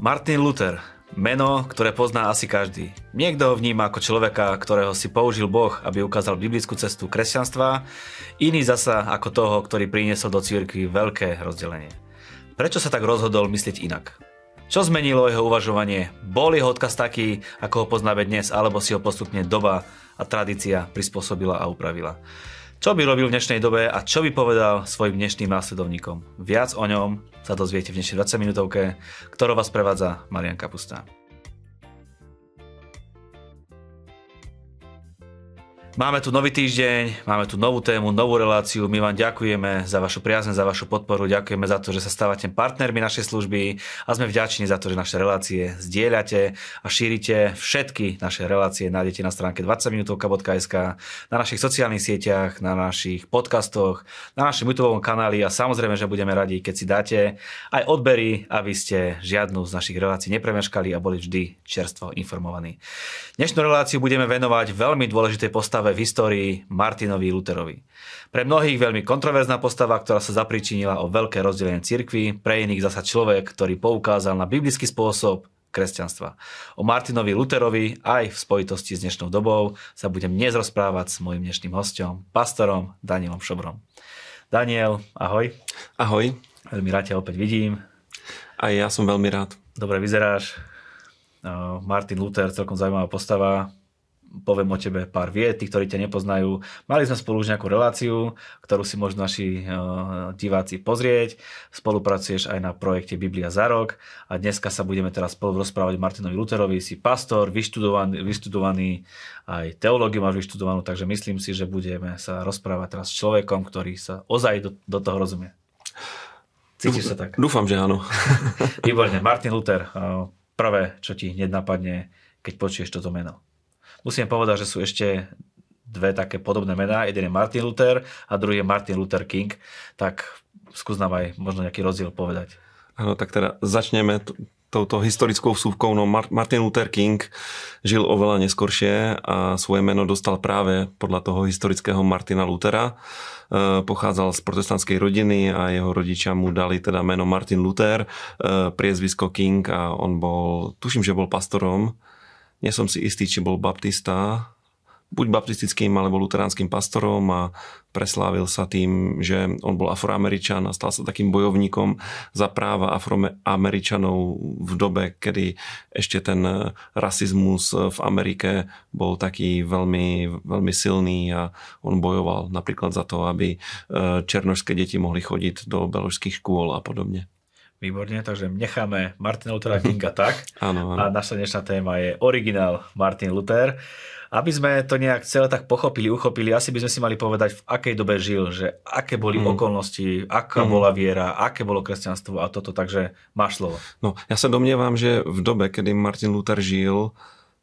Martin Luther, meno, ktoré pozná asi každý. Niekto ho vníma ako človeka, ktorého si použil Boh, aby ukázal biblickú cestu kresťanstva, iný zasa ako toho, ktorý priniesol do cirkvi veľké rozdelenie. Prečo sa tak rozhodol myslieť inak? Čo zmenilo jeho uvažovanie? Bol jeho odkaz taký, ako ho poznáme dnes, alebo si ho postupne doba a tradícia prispôsobila a upravila? čo by robil v dnešnej dobe a čo by povedal svojim dnešným následovníkom. Viac o ňom sa dozviete v dnešnej 20 minútovke, ktorú vás prevádza Marian Kapusta. Máme tu nový týždeň, máme tu novú tému, novú reláciu. My vám ďakujeme za vašu priazň, za vašu podporu, ďakujeme za to, že sa stávate partnermi našej služby a sme vďační za to, že naše relácie zdieľate a šírite. Všetky naše relácie nájdete na stránke 20minutovka.sk, na našich sociálnych sieťach, na našich podcastoch, na našom YouTube kanáli a samozrejme, že budeme radi, keď si dáte aj odbery, aby ste žiadnu z našich relácií nepremeškali a boli vždy čerstvo informovaní. Dnešnú reláciu budeme venovať veľmi dôležitej postave postave v histórii Martinovi Luterovi. Pre mnohých veľmi kontroverzná postava, ktorá sa zapričinila o veľké rozdelenie cirkvi, pre iných zasa človek, ktorý poukázal na biblický spôsob kresťanstva. O Martinovi Luterovi aj v spojitosti s dnešnou dobou sa budem dnes rozprávať s mojim dnešným hostom, pastorom Danielom Šobrom. Daniel, ahoj. Ahoj. Veľmi rád ťa opäť vidím. Aj ja som veľmi rád. Dobre vyzeráš. Martin Luther, celkom zaujímavá postava poviem o tebe pár viet, tí, ktorí ťa nepoznajú. Mali sme spolu už nejakú reláciu, ktorú si môžu naši eh, diváci pozrieť. Spolupracuješ aj na projekte Biblia za rok a dneska sa budeme teraz spolu rozprávať Martinovi Luterovi. Si pastor, vyštudovaný, vyštudovaný aj teológiu máš vyštudovanú, takže myslím si, že budeme sa rozprávať teraz s človekom, ktorý sa ozaj do, do toho rozumie. Cítiš sa tak? Dúfam, že áno. Výborne. Martin Luther, eh, prvé, čo ti hneď napadne, keď počuješ toto meno? Musím povedať, že sú ešte dve také podobné mená. Jeden je Martin Luther a druhý je Martin Luther King. Tak skús nám aj možno nejaký rozdiel povedať. Áno, tak teda začneme t- touto historickou vsúvkou. No Martin Luther King žil oveľa neskoršie a svoje meno dostal práve podľa toho historického Martina Luthera. E, pochádzal z protestantskej rodiny a jeho rodičia mu dali teda meno Martin Luther, e, priezvisko King a on bol, tuším, že bol pastorom nie som si istý, či bol baptista, buď baptistickým alebo luteránským pastorom a preslávil sa tým, že on bol afroameričan a stal sa takým bojovníkom za práva afroameričanov v dobe, kedy ešte ten rasizmus v Amerike bol taký veľmi, veľmi silný a on bojoval napríklad za to, aby eh, černožské deti mohli chodiť do beložských škôl a podobne. Výborne, takže necháme Martina Luthera Kinga tak. Áno, áno. A naša dnešná téma je originál Martin Luther. Aby sme to nejak celé tak pochopili, uchopili, asi by sme si mali povedať, v akej dobe žil, že aké boli mm. okolnosti, aká mm. bola viera, aké bolo kresťanstvo a toto, takže máš slovo. No, ja sa domnievam, že v dobe, kedy Martin Luther žil,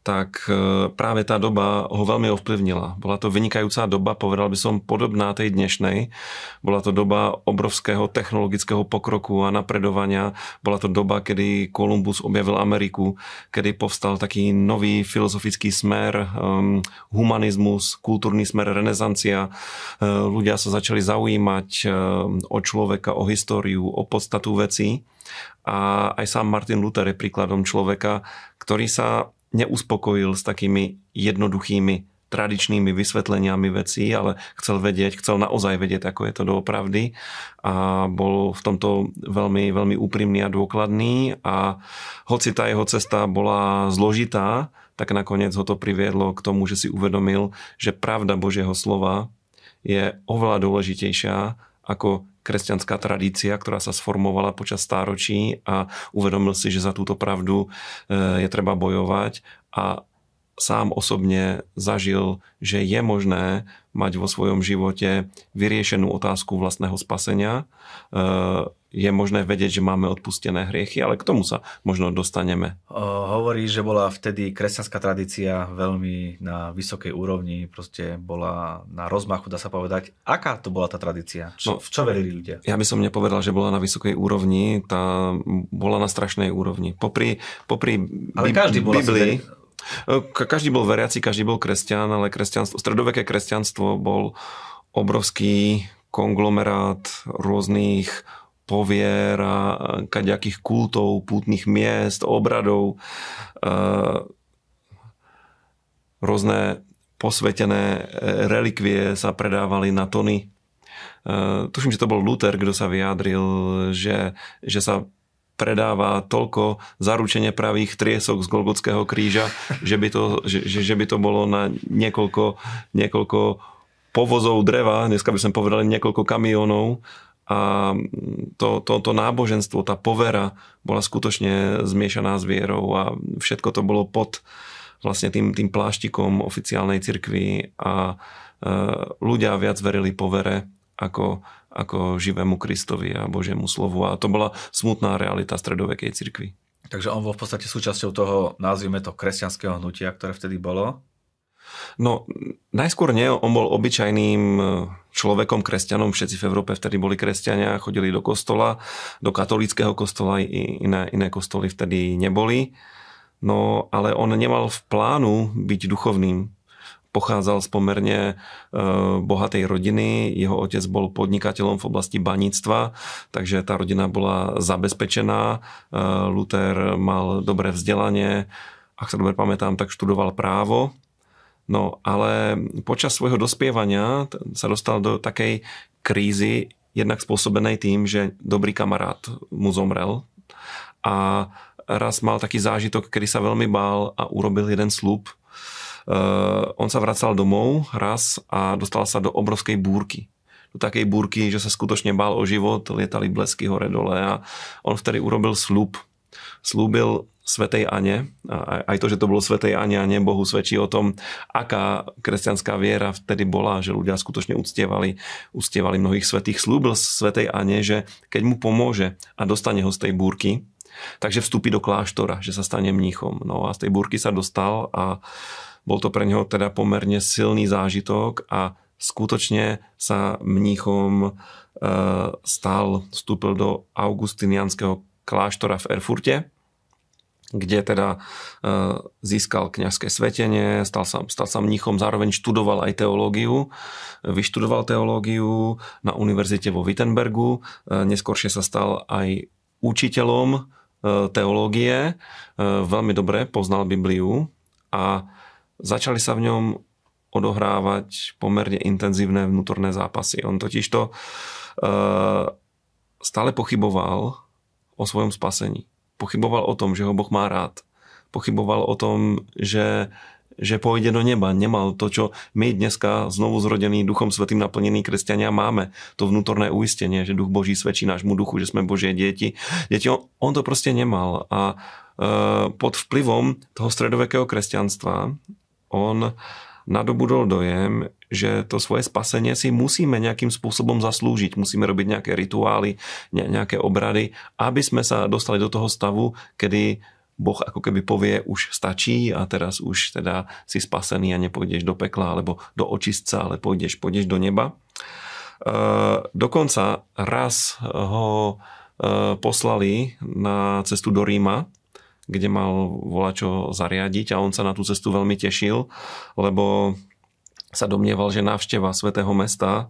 tak e, práve tá doba ho veľmi ovplyvnila. Bola to vynikajúca doba, povedal by som podobná tej dnešnej. Bola to doba obrovského technologického pokroku a napredovania. Bola to doba, kedy Kolumbus objavil Ameriku, kedy povstal taký nový filozofický smer, um, humanizmus, kultúrny smer, renesancia. E, ľudia sa začali zaujímať e, o človeka, o históriu, o podstatu vecí. A aj sám Martin Luther je príkladom človeka, ktorý sa neuspokojil s takými jednoduchými tradičnými vysvetleniami vecí, ale chcel vedieť, chcel naozaj vedieť, ako je to doopravdy a bol v tomto veľmi, veľmi úprimný a dôkladný a hoci tá jeho cesta bola zložitá, tak nakoniec ho to priviedlo k tomu, že si uvedomil, že pravda Božieho slova je oveľa dôležitejšia ako kresťanská tradícia, ktorá sa sformovala počas stáročí a uvedomil si, že za túto pravdu eh, je treba bojovať a sám osobne zažil, že je možné mať vo svojom živote vyriešenú otázku vlastného spasenia. Eh, je možné vedieť, že máme odpustené hriechy, ale k tomu sa možno dostaneme. Eh, hovorí, že bola vtedy kresťanská tradícia veľmi na vysokej úrovni, proste bola na rozmachu, dá sa povedať. Aká to bola tá tradícia? Čo, no, v čo verili ľudia? Ja by som nepovedal, že bola na vysokej úrovni, tá bola na strašnej úrovni. Popri, popri ale bi- každý bol Biblii, asi E, každý bol veriaci, každý bol kresťan, ale kresťanstvo, stredoveké kresťanstvo bol obrovský konglomerát rôznych povier a e, kaďakých kultov, pútnych miest, obradov, e, rôzne posvetené relikvie sa predávali na tony. tuším, že to bol Luther, kto sa vyjadril, že, že sa predáva toľko zaručenie pravých triesok z Golgotského kríža, že by to, že, že by to bolo na niekoľko, niekoľko povozov dreva, dneska by som povedali niekoľko kamionov, a to, to, to náboženstvo, tá povera bola skutočne zmiešaná s vierou a všetko to bolo pod vlastne tým, tým pláštikom oficiálnej cirkvi a e, ľudia viac verili povere ako ako živému Kristovi a Božiemu slovu. A to bola smutná realita stredovekej cirkvi. Takže on bol v podstate súčasťou toho, nazvime to, kresťanského hnutia, ktoré vtedy bolo? No, najskôr nie, on bol obyčajným e, človekom, kresťanom, všetci v Európe vtedy boli kresťania, chodili do kostola, do katolického kostola, i iné, iné kostoly vtedy neboli. No, ale on nemal v plánu byť duchovným pochádzal z pomerne e, bohatej rodiny. Jeho otec bol podnikateľom v oblasti baníctva, takže tá rodina bola zabezpečená. E, Luther mal dobré vzdelanie, ak sa dobre pamätám, tak študoval právo. No ale počas svojho dospievania sa dostal do takej krízy, jednak spôsobenej tým, že dobrý kamarát mu zomrel. A raz mal taký zážitok, kedy sa veľmi bál a urobil jeden slúb, Eh, on sa vracal domov raz a dostal sa do obrovskej búrky do takej búrky, že sa skutočne bál o život, lietali blesky hore dole a on vtedy urobil slúb. Slúbil Svetej Ane, aj to, že to bolo Svetej Ane a nebohu, svedčí o tom, aká kresťanská viera vtedy bola, že ľudia skutočne uctievali, uctievali mnohých svetých. Slúbil Svetej Ane, že keď mu pomôže a dostane ho z tej búrky, takže vstupí do kláštora, že sa stane mníchom. No a z tej burky sa dostal a bol to pre neho teda pomerne silný zážitok a skutočne sa mníchom e, stal, vstúpil do augustinianského kláštora v Erfurte, kde teda e, získal kňazské svetenie, stal sa, stal sa mníchom, zároveň študoval aj teológiu, vyštudoval teológiu na univerzite vo Wittenbergu, e, neskôršie sa stal aj učiteľom E, teológie, e, veľmi dobre poznal Bibliu a začali sa v ňom odohrávať pomerne intenzívne vnútorné zápasy. On totiž to e, stále pochyboval o svojom spasení. Pochyboval o tom, že ho Boh má rád. Pochyboval o tom, že že pôjde do neba. Nemal to, čo my dneska znovu zrodení Duchom Svetým naplnení kresťania máme. To vnútorné uistenie, že Duch Boží svedčí nášmu duchu, že sme Božie deti. Deti, on, on to proste nemal. A e, pod vplyvom toho stredovekého kresťanstva on nadobudol dojem, že to svoje spasenie si musíme nejakým spôsobom zaslúžiť. Musíme robiť nejaké rituály, nejaké obrady, aby sme sa dostali do toho stavu, kedy Boh ako keby povie, už stačí a teraz už teda si spasený a nepôjdeš do pekla alebo do očistca, ale pôjdeš, pôjdeš do neba. E, dokonca raz ho e, poslali na cestu do Ríma, kde mal volačo zariadiť a on sa na tú cestu veľmi tešil, lebo sa domnieval, že návšteva svätého mesta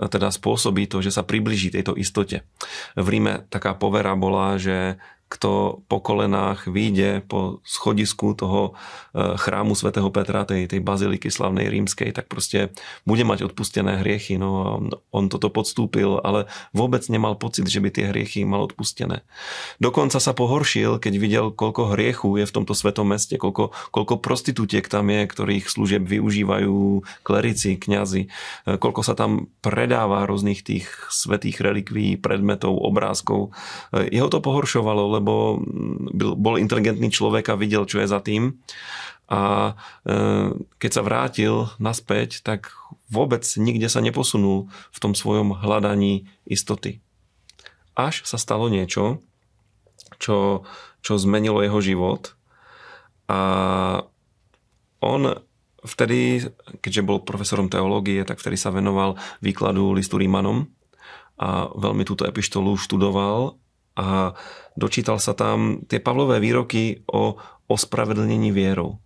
e, teda spôsobí to, že sa približí tejto istote. V Ríme taká povera bola, že kto po kolenách vyjde po schodisku toho e, chrámu svätého Petra, tej, tej baziliky slavnej rímskej, tak proste bude mať odpustené hriechy. No a on, toto podstúpil, ale vôbec nemal pocit, že by tie hriechy mal odpustené. Dokonca sa pohoršil, keď videl, koľko hriechu je v tomto svetom meste, koľko, koľko prostitútiek tam je, ktorých služeb využívajú klerici, kňazi, e, koľko sa tam predáva rôznych tých svetých relikví, predmetov, obrázkov. E, jeho to pohoršovalo, lebo bol inteligentný človek a videl, čo je za tým. A e, keď sa vrátil naspäť, tak vôbec nikde sa neposunul v tom svojom hľadaní istoty. Až sa stalo niečo, čo, čo zmenilo jeho život a on vtedy, keďže bol profesorom teológie, tak vtedy sa venoval výkladu listu Rímanom a veľmi túto epištolu študoval a dočítal sa tam tie Pavlové výroky o ospravedlnení vierou.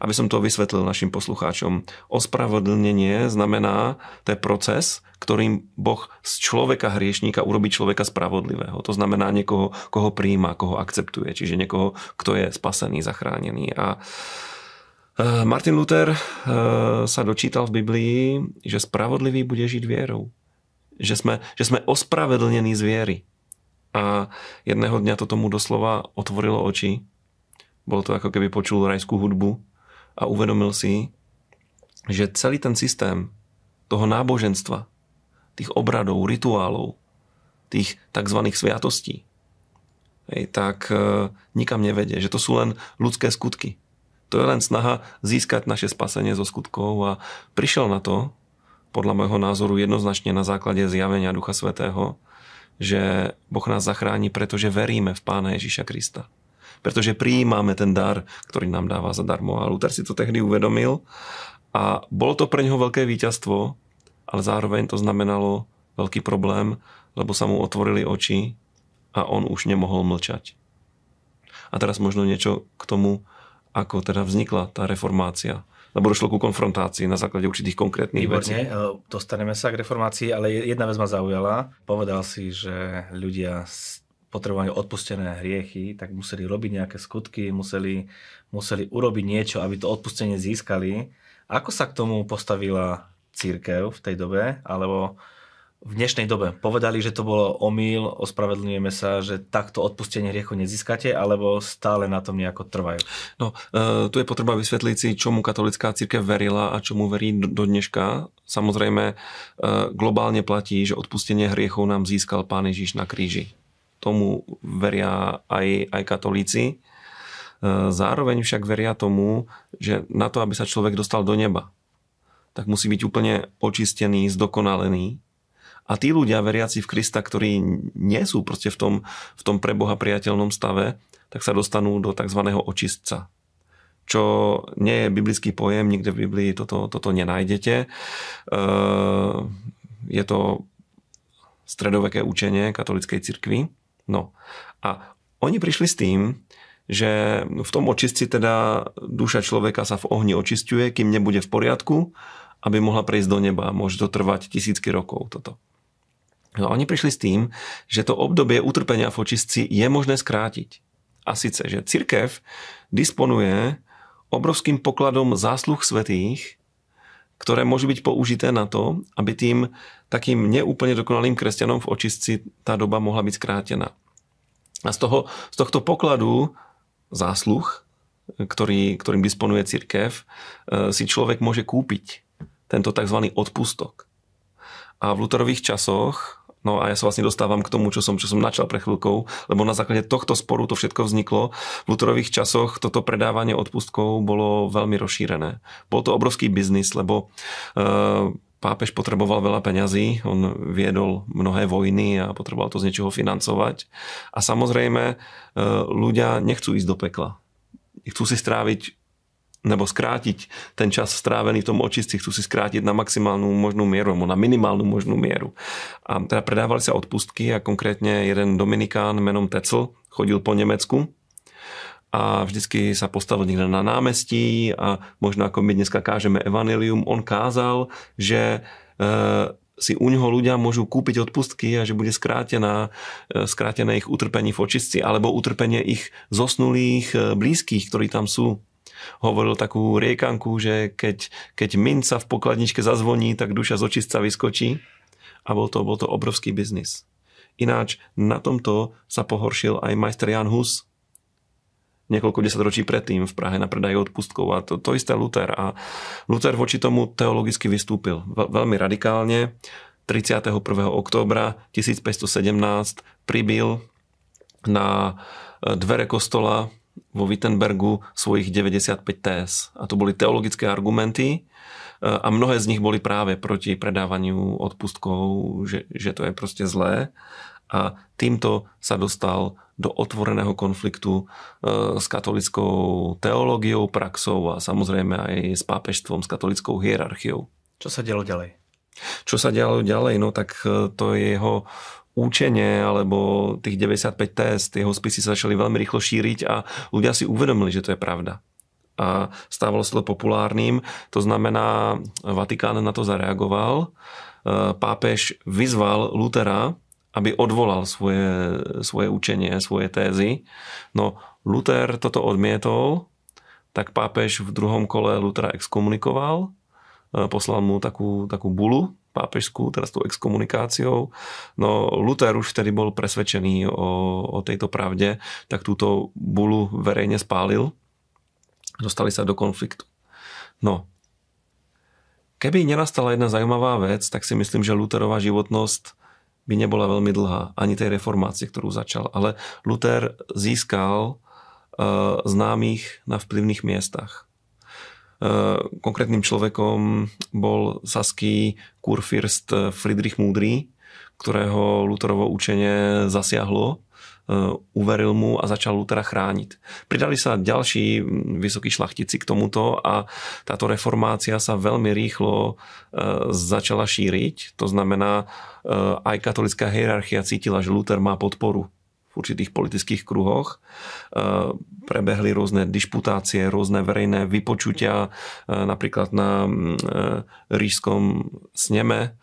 Aby som to vysvetlil našim poslucháčom. Ospravedlnenie znamená, ten proces, ktorým Boh z človeka hriešníka urobí človeka spravodlivého. To znamená niekoho, koho príjma, koho akceptuje, čiže niekoho, kto je spasený, zachránený. A e, Martin Luther e, sa dočítal v Biblii, že spravodlivý bude žiť vierou. Že sme, že sme ospravedlnení z viery a jedného dňa to tomu doslova otvorilo oči. Bolo to ako keby počul rajskú hudbu a uvedomil si, že celý ten systém toho náboženstva, tých obradov, rituálov, tých tzv. sviatostí, hej, tak e, nikam nevede, že to sú len ľudské skutky. To je len snaha získať naše spasenie zo skutkov a prišiel na to, podľa môjho názoru jednoznačne na základe zjavenia Ducha Svetého, že Boh nás zachrání, pretože veríme v Pána Ježíša Krista. Pretože prijímame ten dar, ktorý nám dáva zadarmo. A Luther si to tehdy uvedomil a bolo to pre neho veľké víťazstvo, ale zároveň to znamenalo veľký problém, lebo sa mu otvorili oči a on už nemohol mlčať. A teraz možno niečo k tomu, ako teda vznikla tá reformácia lebo došlo ku konfrontácii na základe určitých konkrétnych Výborné, vecí. E, dostaneme sa k reformácii, ale jedna vec ma zaujala. Povedal si, že ľudia potrebovali odpustené hriechy, tak museli robiť nejaké skutky, museli, museli urobiť niečo, aby to odpustenie získali. Ako sa k tomu postavila církev v tej dobe, alebo v dnešnej dobe povedali, že to bolo omyl, ospravedlňujeme sa, že takto odpustenie hriechu nezískate, alebo stále na tom nejako trvajú? No, e, tu je potreba vysvetliť si, čomu katolická církev verila a čomu verí do dneška. Samozrejme, e, globálne platí, že odpustenie hriechov nám získal Pán Ježiš na kríži. Tomu veria aj, aj katolíci. E, zároveň však veria tomu, že na to, aby sa človek dostal do neba, tak musí byť úplne očistený, zdokonalený a tí ľudia veriaci v Krista, ktorí nie sú proste v tom, v tom pre Boha priateľnom stave, tak sa dostanú do tzv. očistca. Čo nie je biblický pojem, nikde v Biblii toto, toto nenájdete. E, je to stredoveké učenie katolickej cirkvi. No a oni prišli s tým, že v tom očistci teda duša človeka sa v ohni očistuje, kým nebude v poriadku, aby mohla prejsť do neba. Môže to trvať tisícky rokov toto. No, oni prišli s tým, že to obdobie utrpenia v očistci je možné skrátiť. A síce, že církev disponuje obrovským pokladom zásluh svetých, ktoré môžu byť použité na to, aby tým takým neúplne dokonalým kresťanom v očistci tá doba mohla byť skrátená. A z, toho, z tohto pokladu zásluh, ktorý, ktorým disponuje církev, e, si človek môže kúpiť tento tzv. odpustok. A v Lutherových časoch No a ja sa vlastne dostávam k tomu, čo som, čo som načal pre chvíľkou, lebo na základe tohto sporu to všetko vzniklo. V lutrových časoch toto predávanie odpustkov bolo veľmi rozšírené. Bol to obrovský biznis, lebo e, pápež potreboval veľa peňazí, on viedol mnohé vojny a potreboval to z niečoho financovať. A samozrejme, eh, ľudia nechcú ísť do pekla. Chcú si stráviť nebo skrátiť ten čas strávený v tom očistci, chcú si skrátiť na maximálnu možnú mieru, alebo na minimálnu možnú mieru. A teda predávali sa odpustky a konkrétne jeden Dominikán menom Tecl chodil po Nemecku a vždycky sa postavil niekde na námestí a možno ako my dneska kážeme evanilium, on kázal, že e, si u něho ľudia môžu kúpiť odpustky a že bude skrátená, e, skrátené ich utrpenie v očistci alebo utrpenie ich zosnulých e, blízkych, ktorí tam sú hovoril takú riekanku, že keď, keď minca v pokladničke zazvoní, tak duša z očistca vyskočí. A bol to, bol to obrovský biznis. Ináč na tomto sa pohoršil aj majster Jan Hus, niekoľko desaťročí predtým v Prahe na predaj odpustkov a to, to isté Luther. A Luther voči tomu teologicky vystúpil veľmi radikálne. 31. októbra 1517 pribil na e, dvere kostola vo Wittenbergu svojich 95 TS. A to boli teologické argumenty e, a mnohé z nich boli práve proti predávaniu odpustkov, že, že to je proste zlé. A týmto sa dostal do otvoreného konfliktu e, s katolickou teológiou, praxou a samozrejme aj s pápežstvom, s katolickou hierarchiou. Čo sa dialo ďalej? Čo sa dialo ďalej? No tak e, to je jeho účenie alebo tých 95 test, tie hospisy sa začali veľmi rýchlo šíriť a ľudia si uvedomili, že to je pravda. A stávalo sa to populárnym, to znamená, Vatikán na to zareagoval. E, pápež vyzval Lutera, aby odvolal svoje, svoje učenie, svoje tézy. No Luther toto odmietol, tak pápež v druhom kole Lutera exkomunikoval, e, poslal mu takú, takú bulu, pápežskú, teraz tou exkomunikáciou. No Luther už vtedy bol presvedčený o, o tejto pravde, tak túto bulu verejne spálil. Dostali sa do konfliktu. No, keby nenastala jedna zaujímavá vec, tak si myslím, že Lutherová životnosť by nebola veľmi dlhá, ani tej reformácie, ktorú začal. Ale Luther získal e, známych na vplyvných miestach Eh, konkrétnym človekom bol saský kurfürst eh, Friedrich Múdry, ktorého Lutherovo učenie zasiahlo eh, uveril mu a začal Lutera chrániť. Pridali sa ďalší hm, vysokí šlachtici k tomuto a táto reformácia sa veľmi rýchlo začala šíriť. To znamená, aj katolická hierarchia cítila, že Luther má podporu v určitých politických kruhoch. E, prebehli rôzne disputácie, rôzne verejné vypočutia, e, napríklad na e, ríšskom sneme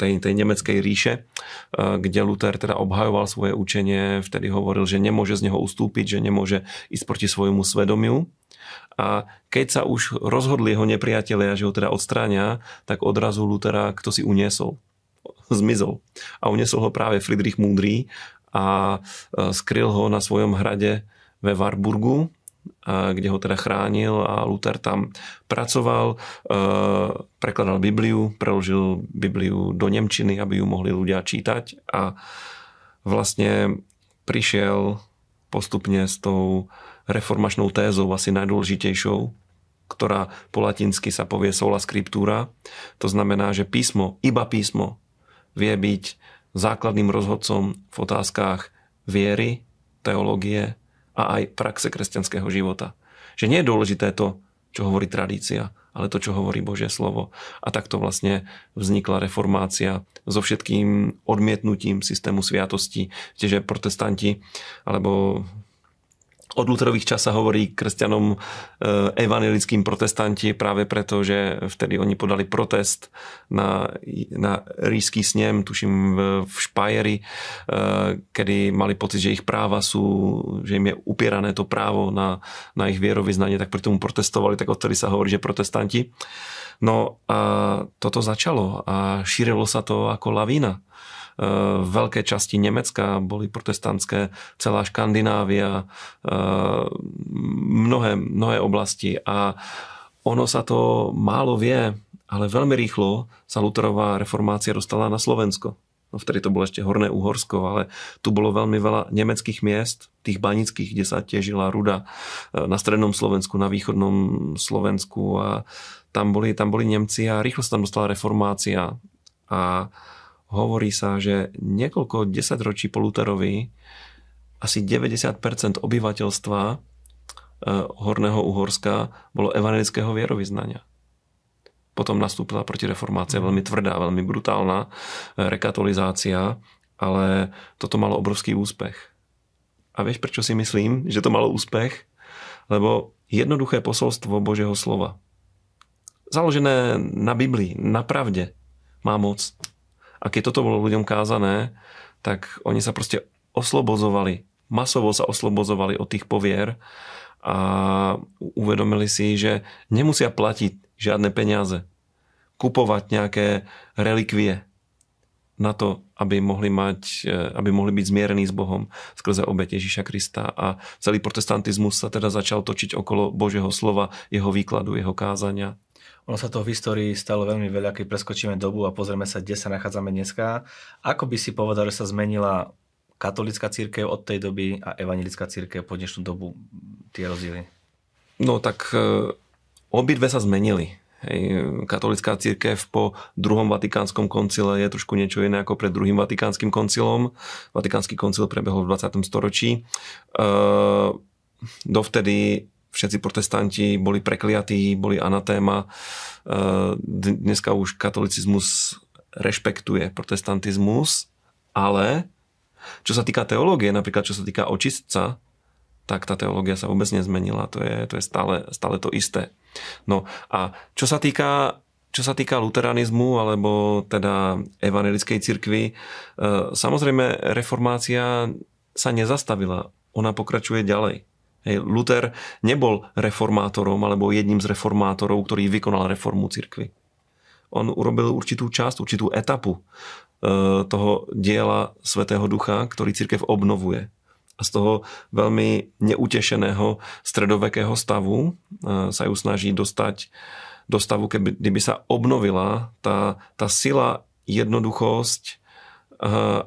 tej, tej nemeckej ríše, kde Luther teda obhajoval svoje učenie, vtedy hovoril, že nemôže z neho ustúpiť, že nemôže ísť proti svojmu svedomiu. A keď sa už rozhodli jeho nepriatelia, že ho teda odstráňa, tak odrazu Lutera kto si uniesol zmizol. A uniesol ho práve Friedrich Múdry, a e, skryl ho na svojom hrade ve Warburgu, e, kde ho teda chránil a Luther tam pracoval, e, prekladal Bibliu, preložil Bibliu do Nemčiny, aby ju mohli ľudia čítať a vlastne prišiel postupne s tou reformačnou tézou, asi najdôležitejšou, ktorá po latinsky sa povie sola scriptura. To znamená, že písmo, iba písmo, vie byť základným rozhodcom v otázkach viery, teológie a aj praxe kresťanského života. Že nie je dôležité to, čo hovorí tradícia, ale to, čo hovorí Božie slovo. A takto vlastne vznikla reformácia so všetkým odmietnutím systému sviatosti. Čiže protestanti alebo od Lutherových časa hovorí kresťanom e, evangelickým protestanti práve preto, že vtedy oni podali protest na, na rísky snem, tuším v, v Špajeri, e, kedy mali pocit, že ich práva sú, že im je upierané to právo na, na ich vierovýznanie, tak preto mu protestovali, tak odtedy sa hovorí, že protestanti. No a toto začalo a šírilo sa to ako lavína. Eh, veľkej časti Nemecka boli protestantské, celá Škandinávia, eh, mnohé, mnohé oblasti a ono sa to málo vie, ale veľmi rýchlo sa Luterová reformácia dostala na Slovensko. No vtedy to bolo ešte Horné Uhorsko, ale tu bolo veľmi veľa nemeckých miest, tých banických, kde sa tiež ruda eh, na strednom Slovensku, na východnom Slovensku a tam boli, tam boli Nemci a rýchlo sa tam dostala reformácia a hovorí sa, že niekoľko desaťročí po Lutherovi asi 90% obyvateľstva e, Horného Uhorska bolo evangelického vierovýznania. Potom nastúpila protireformácia, veľmi tvrdá, veľmi brutálna e, rekatolizácia, ale toto malo obrovský úspech. A vieš, prečo si myslím, že to malo úspech? Lebo jednoduché posolstvo Božieho slova. Založené na Biblii, na pravde, má moc. A keď toto bolo ľuďom kázané, tak oni sa proste oslobozovali. Masovo sa oslobozovali od tých povier a uvedomili si, že nemusia platiť žiadne peniaze. Kupovať nejaké relikvie na to, aby mohli, mať, e, aby mohli byť zmierení s Bohom skrze obet Ježíša Krista. A celý protestantizmus sa teda začal točiť okolo Božieho slova, jeho výkladu, jeho kázania. Ono sa to v histórii stalo veľmi veľa, keď preskočíme dobu a pozrieme sa, kde sa nachádzame dneska. Ako by si povedal, že sa zmenila katolická církev od tej doby a evangelická církev po dnešnú dobu, tie rozdiely? No tak e, obidve sa zmenili. Hej, katolická církev po druhom vatikánskom koncile je trošku niečo iné ako pred druhým vatikánskym koncilom. Vatikánsky koncil prebehol v 20. storočí. E, dovtedy všetci protestanti boli prekliatí, boli anatéma. E, dneska už katolicizmus rešpektuje protestantizmus, ale čo sa týka teológie, napríklad čo sa týka očistca, tak tá teológia sa vôbec nezmenila. To je, to je stále, stále to isté. No a čo sa týka čo sa týka luteranizmu alebo teda evangelickej cirkvi, e, samozrejme reformácia sa nezastavila. Ona pokračuje ďalej. Hej, Luther nebol reformátorom alebo jedním z reformátorov, ktorý vykonal reformu cirkvy. On urobil určitú časť, určitú etapu e, toho diela Svetého Ducha, ktorý cirkev obnovuje. A z toho veľmi neutešeného stredovekého stavu e, sa ju snaží dostať do stavu, keby, kdyby sa obnovila tá, tá sila, jednoduchosť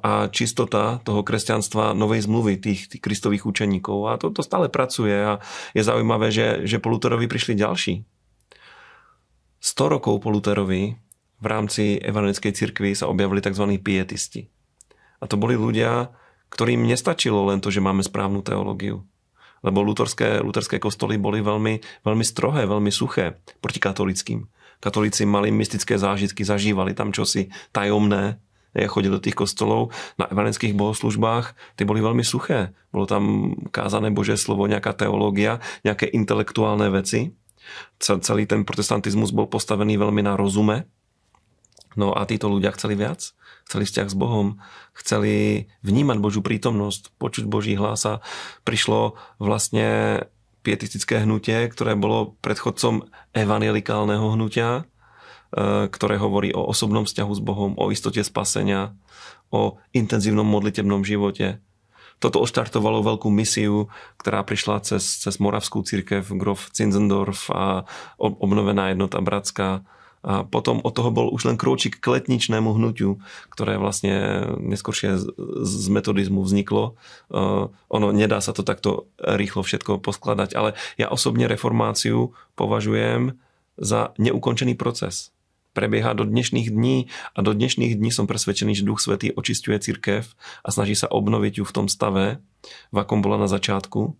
a čistota toho kresťanstva novej zmluvy tých, tých kristových učeníkov. A to, to stále pracuje a je zaujímavé, že, že po Luterovi prišli ďalší. 100 rokov po Luterovi v rámci evangelickej cirkvi sa objavili tzv. pietisti. A to boli ľudia, ktorým nestačilo len to, že máme správnu teológiu. Lebo luterské, luterské kostoly boli veľmi, veľmi strohé, veľmi suché proti katolickým. Katolíci mali mystické zážitky, zažívali tam čosi tajomné, chodil do tých kostolov na evangelických bohoslužbách, ty boli veľmi suché. Bolo tam kázané Božie slovo, nejaká teológia, nejaké intelektuálne veci. Celý ten protestantizmus bol postavený veľmi na rozume. No a títo ľudia chceli viac. Chceli vzťah s Bohom, chceli vnímať Božiu prítomnosť, počuť Boží hlas a prišlo vlastne pietistické hnutie, ktoré bolo predchodcom evangelikálneho hnutia, E, ktoré hovorí o osobnom vzťahu s Bohom, o istote spasenia, o intenzívnom modlitebnom živote. Toto oštartovalo veľkú misiu, ktorá prišla cez, cez Moravskú církev, Grof Zinzendorf a obnovená jednota Bratská. A potom od toho bol už len krôčik k letničnému hnutiu, ktoré vlastne neskôršie z metodizmu vzniklo. Uh, ono nedá sa to takto rýchlo všetko poskladať, ale ja osobne reformáciu považujem za neukončený proces prebieha do dnešných dní a do dnešných dní som presvedčený, že Duch Svetý očistuje církev a snaží sa obnoviť ju v tom stave, v akom bola na začiatku.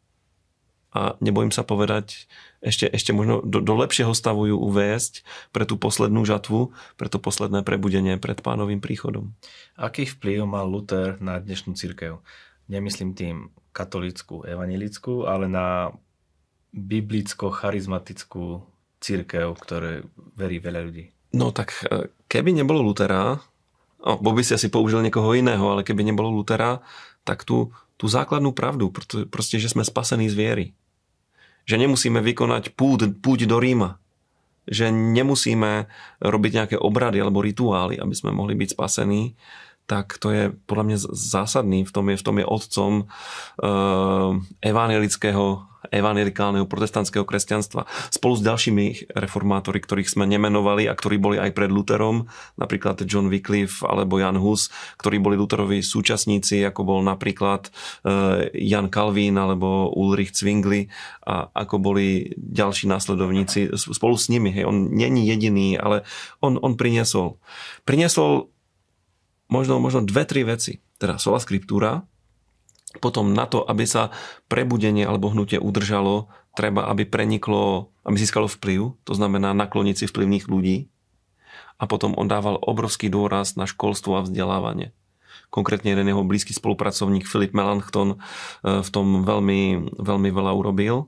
A nebojím sa povedať, ešte, ešte možno do, do lepšieho stavu ju uviesť pre tú poslednú žatvu, pre to posledné prebudenie pred pánovým príchodom. Aký vplyv mal Luther na dnešnú církev? Nemyslím tým katolickú, evanilickú, ale na biblicko-charizmatickú církev, ktoré verí veľa ľudí. No tak e, keby nebolo Lutera, no, bo by si asi použil niekoho iného, ale keby nebolo Lutera, tak tú, tú základnú pravdu, proto, proste, že sme spasení z viery. Že nemusíme vykonať púť, púť do Ríma. Že nemusíme robiť nejaké obrady alebo rituály, aby sme mohli byť spasení tak to je podľa mňa zásadný, v tom je, v tom je otcom uh, evangelického evangelikálneho protestantského kresťanstva spolu s ďalšími reformátori, ktorých sme nemenovali a ktorí boli aj pred Lutherom, napríklad John Wycliffe alebo Jan Hus, ktorí boli Lutherovi súčasníci, ako bol napríklad eh, Jan Calvin alebo Ulrich Zwingli a ako boli ďalší následovníci spolu s nimi. Hej, on není jediný, ale on, on priniesol. Priniesol možno, možno dve, tri veci. Teda sola scriptura, potom na to, aby sa prebudenie alebo hnutie udržalo, treba, aby preniklo, aby získalo vplyv, to znamená nakloniť si vplyvných ľudí. A potom on dával obrovský dôraz na školstvo a vzdelávanie. Konkrétne jeden jeho blízky spolupracovník Filip Melanchthon e, v tom veľmi, veľmi veľa urobil.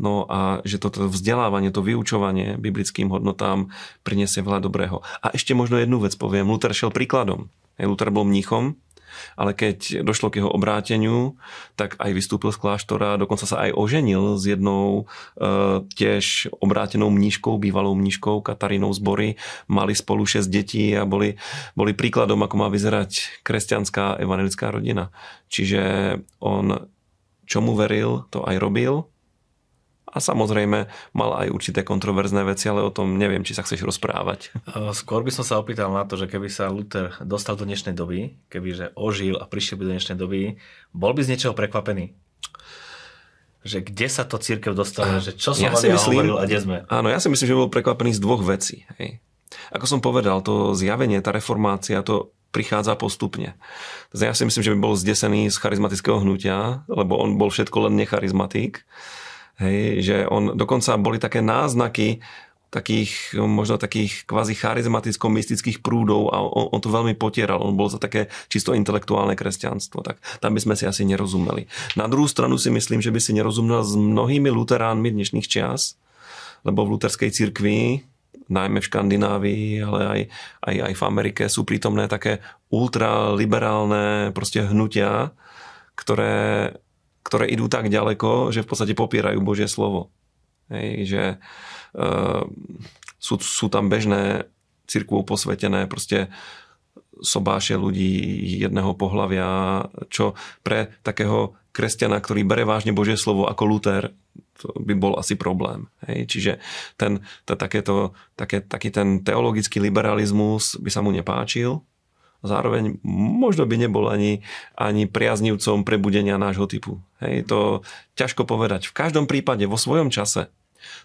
No a že toto vzdelávanie, to vyučovanie biblickým hodnotám priniesie veľa dobrého. A ešte možno jednu vec poviem. Luther šel príkladom. Luther bol mníchom, ale keď došlo k jeho obráteniu, tak aj vystúpil z kláštora, dokonca sa aj oženil s jednou e, tiež obrátenou mníškou, bývalou mníškou Katarínou zbory. Mali spolu 6 detí a boli, boli príkladom, ako má vyzerať kresťanská evangelická rodina. Čiže on čomu veril, to aj robil a samozrejme mal aj určité kontroverzné veci, ale o tom neviem, či sa chceš rozprávať. Eh, skôr by som sa opýtal na to, že keby sa Luther dostal do dnešnej doby, že ožil a prišiel by do dnešnej doby, bol by z niečoho prekvapený? že kde sa to církev dostala, že čo som ja si myslím, a kde sme. Áno, ja si myslím, že bol prekvapený z dvoch vecí. Hej. Ako som povedal, to zjavenie, tá reformácia, to prichádza postupne. Ja si myslím, že by bol zdesený z charizmatického hnutia, lebo on bol všetko len necharizmatík. Hej, že on, dokonca boli také náznaky takých, možno takých kvazi charizmaticko-mystických prúdov a on, on to veľmi potieral. On bol za také čisto intelektuálne kresťanstvo. Tak tam by sme si asi nerozumeli. Na druhú stranu si myslím, že by si nerozumel s mnohými luteránmi dnešných čias, lebo v luterskej cirkvi najmä v Škandinávii, ale aj, aj, aj v Amerike sú prítomné také ultraliberálne proste hnutia, ktoré ktoré idú tak ďaleko, že v podstate popierajú Božie slovo. Hej, že e, sú, sú tam bežné cirkvou posvetené proste sobáše ľudí jedného pohľavia, čo pre takého kresťana, ktorý bere vážne Božie slovo ako Luther, to by bol asi problém. Hej? Čiže ten, tá, takéto, také, taký ten teologický liberalizmus by sa mu nepáčil zároveň možno by nebol ani, ani priaznivcom prebudenia nášho typu. Hej, to ťažko povedať. V každom prípade, vo svojom čase,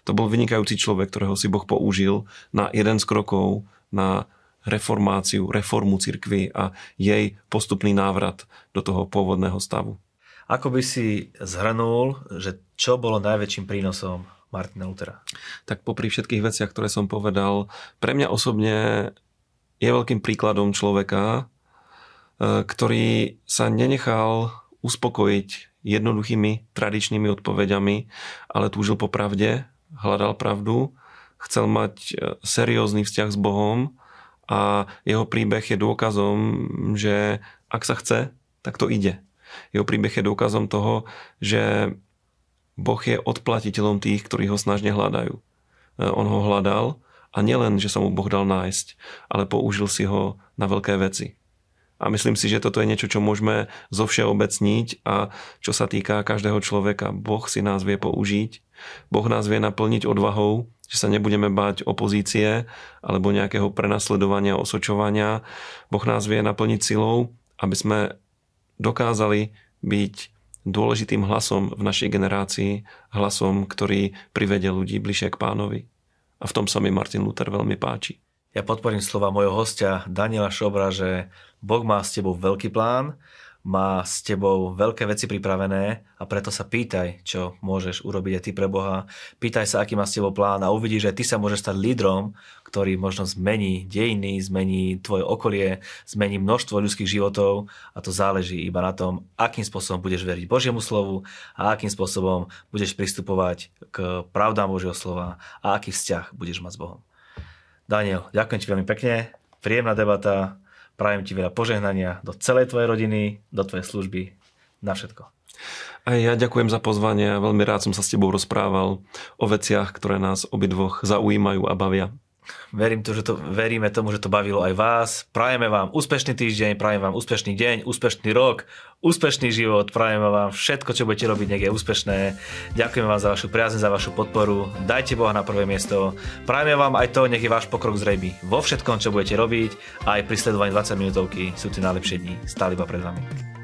to bol vynikajúci človek, ktorého si Boh použil na jeden z krokov na reformáciu, reformu cirkvy a jej postupný návrat do toho pôvodného stavu. Ako by si zhrnul, že čo bolo najväčším prínosom Martina Luthera? Tak popri všetkých veciach, ktoré som povedal, pre mňa osobne je veľkým príkladom človeka, e, ktorý sa nenechal uspokojiť jednoduchými tradičnými odpovediami, ale túžil po pravde, hľadal pravdu, chcel mať e, seriózny vzťah s Bohom a jeho príbeh je dôkazom, že ak sa chce, tak to ide. Jeho príbeh je dôkazom toho, že Boh je odplatiteľom tých, ktorí ho snažne hľadajú. E, on ho hľadal a nielen, že sa mu Boh dal nájsť, ale použil si ho na veľké veci. A myslím si, že toto je niečo, čo môžeme zo všeobecniť a čo sa týka každého človeka. Boh si nás vie použiť, Boh nás vie naplniť odvahou, že sa nebudeme báť opozície alebo nejakého prenasledovania, osočovania. Boh nás vie naplniť silou, aby sme dokázali byť dôležitým hlasom v našej generácii, hlasom, ktorý privede ľudí bližšie k pánovi a v tom sa mi Martin Luther veľmi páči. Ja podporím slova mojho hostia Daniela Šobra, že Boh má s tebou veľký plán, má s tebou veľké veci pripravené a preto sa pýtaj, čo môžeš urobiť aj ty pre Boha. Pýtaj sa, aký má s tebou plán a uvidíš, že ty sa môžeš stať lídrom ktorý možno zmení dejiny, zmení tvoje okolie, zmení množstvo ľudských životov a to záleží iba na tom, akým spôsobom budeš veriť Božiemu slovu a akým spôsobom budeš pristupovať k pravdám Božieho slova a aký vzťah budeš mať s Bohom. Daniel, ďakujem ti veľmi pekne, príjemná debata, prajem ti veľa požehnania do celej tvojej rodiny, do tvojej služby, na všetko. A ja ďakujem za pozvanie a veľmi rád som sa s tebou rozprával o veciach, ktoré nás obidvoch zaujímajú a bavia. Verím to, že to, veríme tomu, že to bavilo aj vás. Prajeme vám úspešný týždeň, prajem vám úspešný deň, úspešný rok, úspešný život, prajeme vám všetko, čo budete robiť, nech je úspešné. Ďakujeme vám za vašu priazň, za vašu podporu. Dajte Boha na prvé miesto. Prajeme vám aj to, nech je váš pokrok zrejmy. Vo všetkom, čo budete robiť, aj pri sledovaní 20 minútovky sú tie najlepšie dni. Stále iba pred vami.